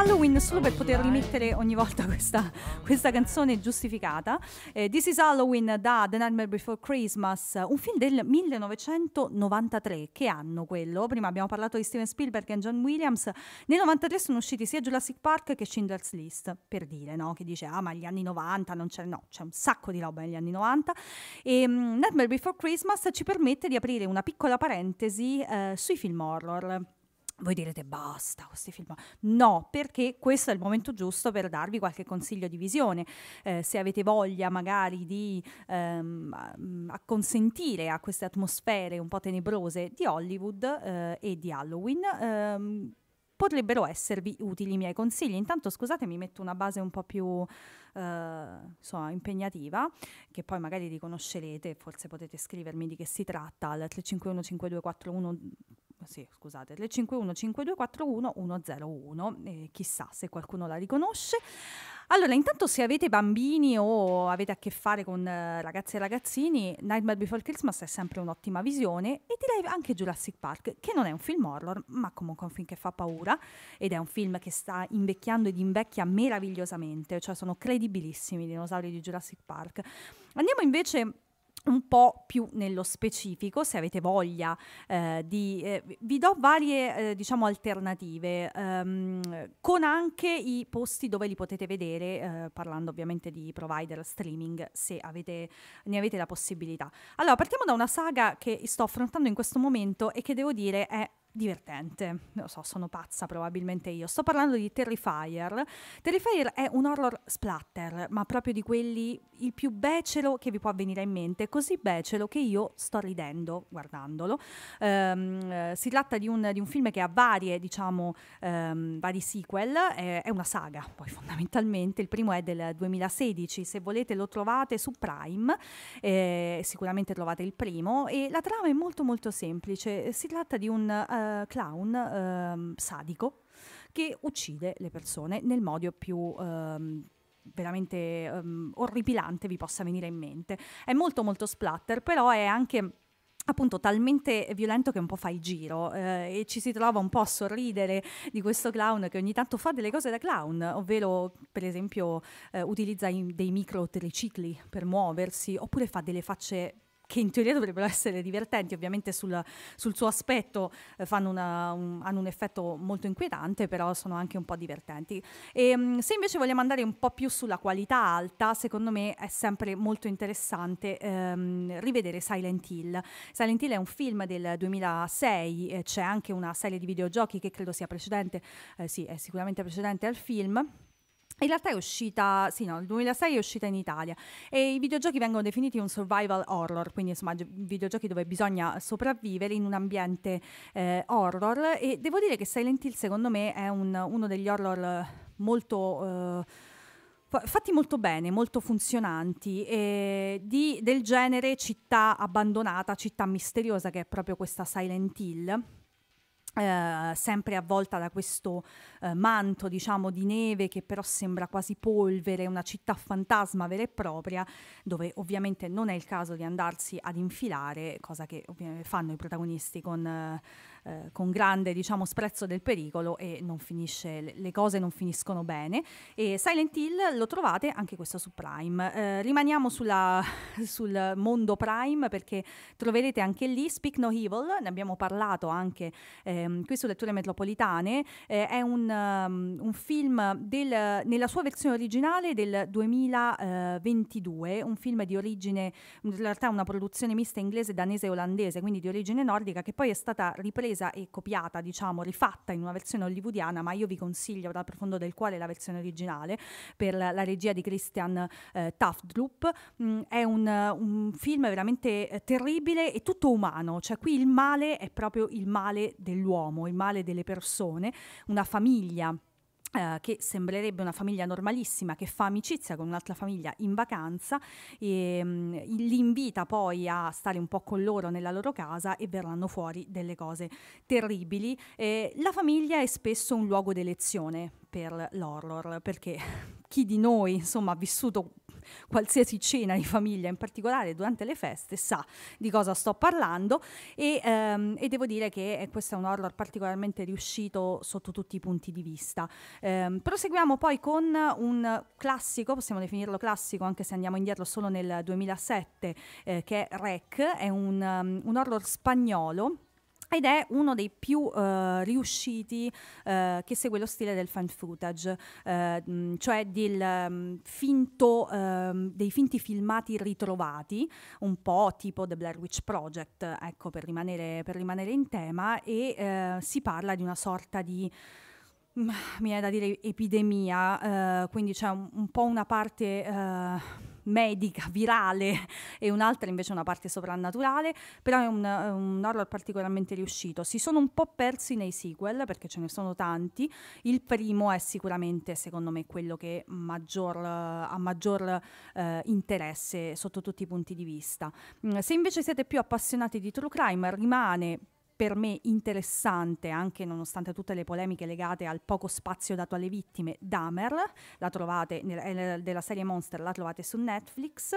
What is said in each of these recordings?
Halloween solo per poter rimettere ogni volta questa, questa canzone giustificata. Eh, This is Halloween da The Nightmare Before Christmas, un film del 1993. Che anno quello? Prima abbiamo parlato di Steven Spielberg e John Williams. Nel 1993 sono usciti sia Jurassic Park che Schindler's List, per dire, no? Che dice, ah ma gli anni 90 non c'è... No, c'è un sacco di roba negli anni 90. E um, Nightmare Before Christmas ci permette di aprire una piccola parentesi eh, sui film horror. Voi direte basta questi film. No, perché questo è il momento giusto per darvi qualche consiglio di visione. Eh, se avete voglia magari di ehm, mm, acconsentire a queste atmosfere un po' tenebrose di Hollywood eh, e di Halloween, ehm, potrebbero esservi utili i miei consigli. Intanto scusatemi, metto una base un po' più... Uh, eh, insomma, impegnativa, che poi magari riconoscerete, forse potete scrivermi di che si tratta al 351 5241 sì, scusate, 351-5241-101, eh, chissà se qualcuno la riconosce. Allora, intanto se avete bambini o avete a che fare con eh, ragazzi e ragazzini, Nightmare Before Christmas è sempre un'ottima visione e direi anche Jurassic Park, che non è un film horror, ma comunque un film che fa paura ed è un film che sta invecchiando ed invecchia meravigliosamente, cioè sono credibilissimi i dinosauri di Jurassic Park. Andiamo invece un po' più nello specifico, se avete voglia eh, di... Eh, vi do varie, eh, diciamo, alternative, ehm, con anche i posti dove li potete vedere, eh, parlando ovviamente di provider streaming, se avete, ne avete la possibilità. Allora, partiamo da una saga che sto affrontando in questo momento e che devo dire è divertente. Lo so, sono pazza probabilmente io. Sto parlando di Terrifier. Terrifier è un horror splatter, ma proprio di quelli il più becero che vi può venire in mente, così becero che io sto ridendo guardandolo. Um, si tratta di un, di un, film che ha varie, diciamo, um, vari sequel, è, è, una saga poi fondamentalmente. Il primo è del 2016, se volete lo trovate su Prime, eh, sicuramente trovate il primo e la trama è molto molto semplice. Si tratta di un uh, un eh, clown ehm, sadico che uccide le persone nel modo più ehm, veramente um, orripilante vi possa venire in mente. È molto molto splatter, però è anche appunto talmente violento che un po' fa il giro eh, e ci si trova un po' a sorridere di questo clown che ogni tanto fa delle cose da clown, ovvero per esempio eh, utilizza in, dei micro tricicli per muoversi oppure fa delle facce che in teoria dovrebbero essere divertenti, ovviamente sul, sul suo aspetto eh, una, un, hanno un effetto molto inquietante, però sono anche un po' divertenti. E, ehm, se invece vogliamo andare un po' più sulla qualità alta, secondo me è sempre molto interessante ehm, rivedere Silent Hill. Silent Hill è un film del 2006, eh, c'è anche una serie di videogiochi che credo sia precedente, eh, sì, è sicuramente precedente al film. In realtà è uscita, sì, no, nel 2006 è uscita in Italia e i videogiochi vengono definiti un survival horror, quindi insomma videogiochi dove bisogna sopravvivere in un ambiente eh, horror e devo dire che Silent Hill secondo me è un, uno degli horror molto... Eh, fatti molto bene, molto funzionanti, eh, di, del genere città abbandonata, città misteriosa che è proprio questa Silent Hill eh, sempre avvolta da questo eh, manto diciamo di neve che però sembra quasi polvere, una città fantasma vera e propria dove ovviamente non è il caso di andarsi ad infilare, cosa che fanno i protagonisti con eh, eh, con grande diciamo, sprezzo del pericolo e finisce, le cose non finiscono bene. E Silent Hill lo trovate anche questo su Prime. Eh, rimaniamo sulla, sul mondo Prime perché troverete anche lì Speak No Evil, ne abbiamo parlato anche ehm, qui su Letture Metropolitane, eh, è un, um, un film del, nella sua versione originale del 2022, un film di origine, in realtà una produzione mista inglese, danese e olandese, quindi di origine nordica, che poi è stata ripresa ripresa e copiata, diciamo, rifatta in una versione hollywoodiana, ma io vi consiglio dal profondo del cuore la versione originale per la, la regia di Christian eh, Taftloop. Mm, è un, un, film veramente eh, terribile e tutto umano, cioè qui il male è proprio il male dell'uomo, il male delle persone, una famiglia Uh, che sembrerebbe una famiglia normalissima che fa amicizia con un'altra famiglia in vacanza e um, li invita poi a stare un po' con loro nella loro casa e verranno fuori delle cose terribili. Eh, la famiglia è spesso un luogo d'elezione per l'horror perché chi di noi insomma ha vissuto qualsiasi cena di famiglia, in particolare durante le feste, sa di cosa sto parlando e, ehm, e devo dire che eh, questo è un horror particolarmente riuscito sotto tutti i punti di vista. Ehm, proseguiamo poi con un classico, possiamo definirlo classico anche se andiamo indietro solo nel 2007, eh, che è REC, è un, um, un horror spagnolo ed è uno dei più uh, riusciti uh, che segue lo stile del fan footage, uh, cioè del, um, finto, ehm, dei finti filmati ritrovati, un po' tipo The Blair Witch Project, ecco, per rimanere, per rimanere in tema, e si parla di una sorta di mi viene da dire epidemia, quindi c'è un, un, po' una parte medica, virale e un'altra invece una parte soprannaturale, però è un, un, horror particolarmente riuscito. Si sono un po' persi nei sequel perché ce ne sono tanti, il primo è sicuramente secondo me quello che maggior, ha maggior eh, interesse sotto tutti i punti di vista. Mm, se invece siete più appassionati di True Crime rimane per me interessante, anche nonostante tutte le polemiche legate al poco spazio dato alle vittime, Damer, la trovate nella, eh, della serie Monster, la trovate su Netflix.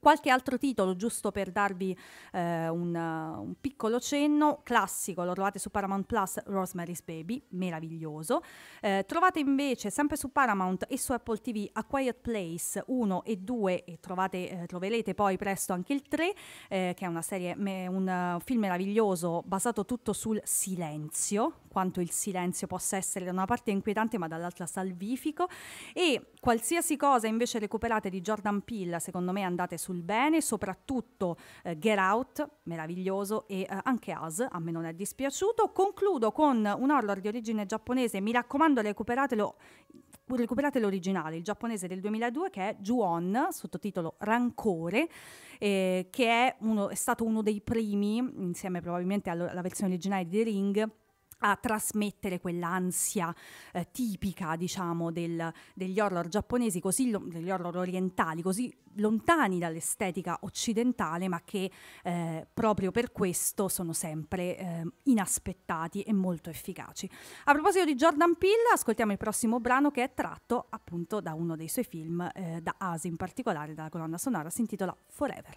Qualche altro titolo, giusto per darvi eh, un, un, piccolo cenno, classico, lo trovate su Paramount Plus, Rosemary's Baby, meraviglioso. Eh, trovate invece sempre su Paramount e su Apple TV A Quiet Place 1 e 2 e trovate, eh, troverete poi presto anche il 3, eh, che è una serie, me, un uh, film meraviglioso basato tutto sul silenzio, quanto il silenzio possa essere da una parte inquietante ma dall'altra salvifico. E qualsiasi cosa invece recuperate di Jordan Peele, secondo me andate su sul bene, soprattutto eh, Get Out, meraviglioso, e eh, anche As, a me non è dispiaciuto. Concludo con un horror di origine giapponese, mi raccomando recuperatelo recuperate l'originale, il giapponese del 2002 che è Juon, sottotitolo Rancore, eh, che è, uno, è, stato uno dei primi, insieme probabilmente alla versione originale di The Ring, a trasmettere quell'ansia eh, tipica, diciamo, del, degli horror giapponesi, così lo, degli horror orientali, così lontani dall'estetica occidentale, ma che eh, proprio per questo sono sempre eh, inaspettati e molto efficaci. A proposito di Jordan Peele, ascoltiamo il prossimo brano che è tratto appunto da uno dei suoi film, eh, da Asi in particolare, dalla colonna sonora, si intitola Forever.